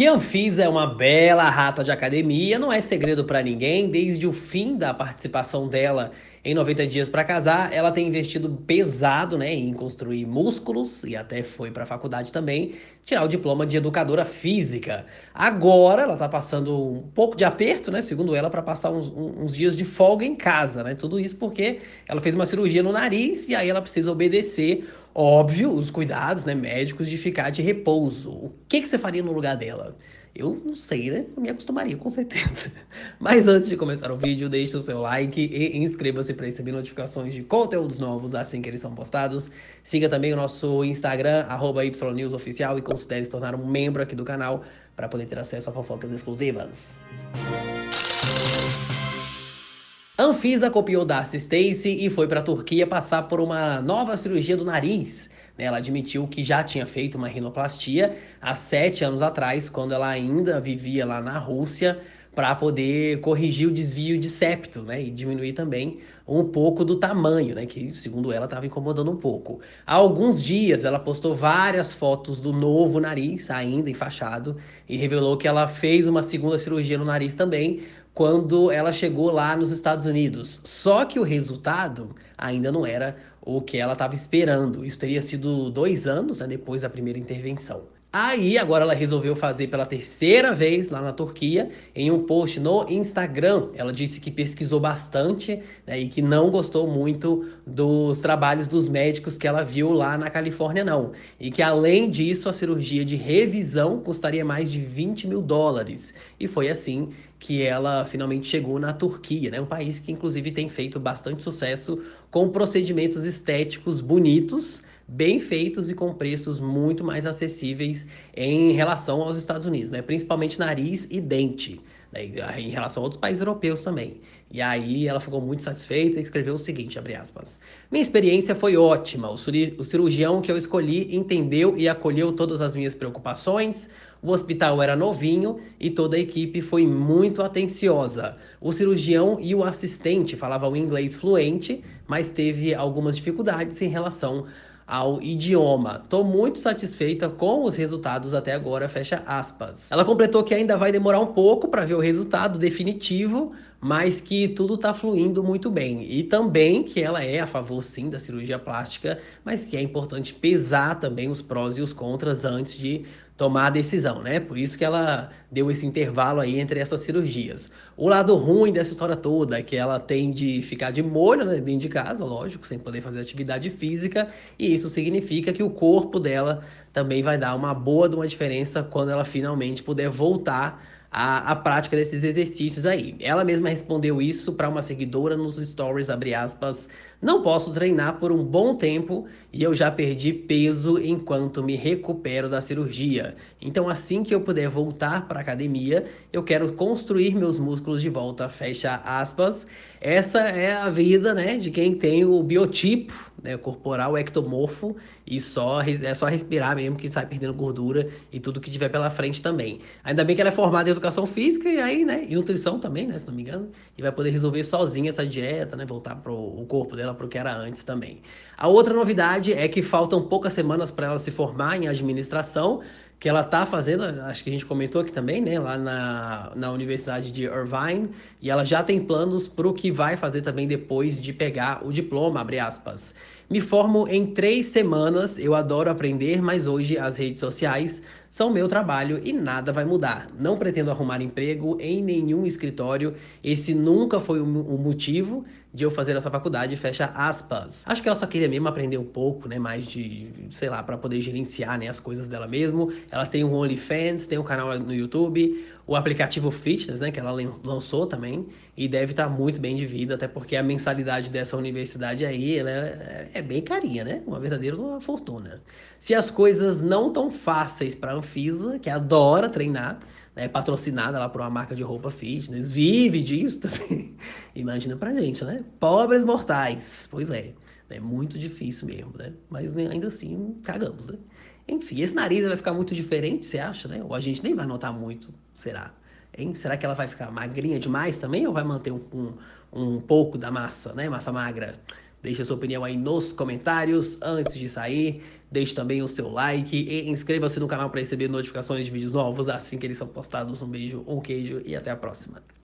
Que Anfisa é uma bela rata de academia, não é segredo para ninguém. Desde o fim da participação dela em 90 Dias para Casar, ela tem investido pesado né, em construir músculos e até foi para a faculdade também tirar o diploma de educadora física. Agora ela está passando um pouco de aperto, né, segundo ela, para passar uns, uns, dias de folga em casa. Né? Tudo isso porque ela fez uma cirurgia no nariz e aí ela precisa obedecer Óbvio, os cuidados né, médicos de ficar de repouso. O que, que você faria no lugar dela? Eu não sei, né? Eu me acostumaria, com certeza. Mas antes de começar o vídeo, deixe o seu like e inscreva-se para receber notificações de conteúdos novos assim que eles são postados. Siga também o nosso Instagram, YNewsOficial, e considere se tornar um membro aqui do canal para poder ter acesso a fofocas exclusivas. Música Anfisa copiou Darcy Stacy e foi para a Turquia passar por uma nova cirurgia do nariz. Né, ela admitiu que já tinha feito uma rinoplastia há sete anos atrás, quando ela ainda vivia lá na Rússia, para poder corrigir o desvio de septo, né, e diminuir também um pouco do tamanho, né, que segundo ela estava incomodando um pouco. Há alguns dias ela postou várias fotos do novo nariz, ainda enfaixado, e revelou que ela fez uma segunda cirurgia no nariz também, quando ela chegou lá nos Estados Unidos. Só que o resultado ainda não era o que ela estava esperando. Isso teria sido dois anos né, depois da primeira intervenção. Aí agora ela resolveu fazer pela terceira vez lá na Turquia, em um post no Instagram. Ela disse que pesquisou bastante né, e que não gostou muito dos trabalhos dos médicos que ela viu lá na Califórnia, não. E que além disso, a cirurgia de revisão custaria mais de 20 mil dólares. E foi assim que ela finalmente chegou na Turquia, né? Um país que inclusive tem feito bastante sucesso com procedimentos estéticos bonitos bem feitos e com preços muito mais acessíveis em relação aos Estados Unidos, né? principalmente nariz e dente, né? Ah, em relação a outros países europeus também. E aí ela ficou muito satisfeita e escreveu o seguinte, abre aspas. Minha experiência foi ótima. O, o cirurgião que eu escolhi entendeu e acolheu todas as minhas preocupações. O hospital era novinho e toda a equipe foi muito atenciosa. O cirurgião e o assistente falavam inglês fluente, mas teve algumas dificuldades em relação ao idioma. Tô muito satisfeita com os resultados até agora, fecha aspas. Ela completou que ainda vai demorar um pouco para ver o resultado definitivo, mas que tudo está fluindo muito bem. E também que ela é a favor, sim, da cirurgia plástica, mas que é importante pesar também os prós e os contras antes de tomar a decisão, né? Por isso que ela deu esse intervalo aí entre essas cirurgias. O lado ruim dessa história toda é que ela tem de ficar de molho né, dentro de casa, lógico, sem poder fazer atividade física, e isso significa que o corpo dela também vai dar uma boa de uma diferença quando ela finalmente puder voltar a, a prática desses exercícios aí. Ela mesma respondeu isso para uma seguidora nos stories, abre aspas, não posso treinar por um bom tempo e eu já perdi peso enquanto me recupero da cirurgia. Então assim que eu puder voltar para academia, eu quero construir meus músculos de volta, fecha aspas. Essa é a vida, né, de quem tem o biotipo né, corporal, ectomorfo, e só é só respirar mesmo que sai perdendo gordura e tudo que tiver pela frente também. Ainda bem que ela é formada em educação física e aí, né, e nutrição também, né, se não me engano, e vai poder resolver sozinha essa dieta, né, voltar pro o corpo dela pro que era antes também. A outra novidade é que faltam poucas semanas para ela se formar em administração, que ela está fazendo, acho que a gente comentou aqui também, né, lá na, na Universidade de Irvine, e ela já tem planos para o que vai fazer também depois de pegar o diploma, abre aspas. Me formo em três semanas, eu adoro aprender, mas hoje as redes sociais são meu trabalho e nada vai mudar. Não pretendo arrumar emprego em nenhum escritório, esse nunca foi o motivo, de eu fazer essa faculdade, fecha aspas. Acho que ela só queria mesmo aprender um pouco, né, mais de, sei lá, para poder gerenciar, né, as coisas dela mesmo. Ela tem um OnlyFans, tem um canal no YouTube, o aplicativo Fitness, né, que ela lançou também, e deve estar tá muito bem de vida, até porque a mensalidade dessa universidade aí, ela é, é bem carinha, né? Uma verdadeira uma fortuna. Se as coisas não tão fáceis para Anfisa, que adora treinar, né, patrocinada lá por uma marca de roupa fitness, vive disso também. Imagina pra gente, né? Pobres mortais. Pois é, é muito difícil mesmo, né? Mas ainda assim, cagamos, né? Enfim, esse nariz vai ficar muito diferente, você acha, né? Ou a gente nem vai notar muito, será? Hein? Será que ela vai ficar magrinha demais também ou vai manter um, um, um pouco da massa, né? Massa magra? Deixe sua opinião aí nos comentários antes de sair. Deixe também o seu like e inscreva-se no canal para receber notificações de vídeos novos assim que eles são postados. Um beijo, um queijo e até a próxima.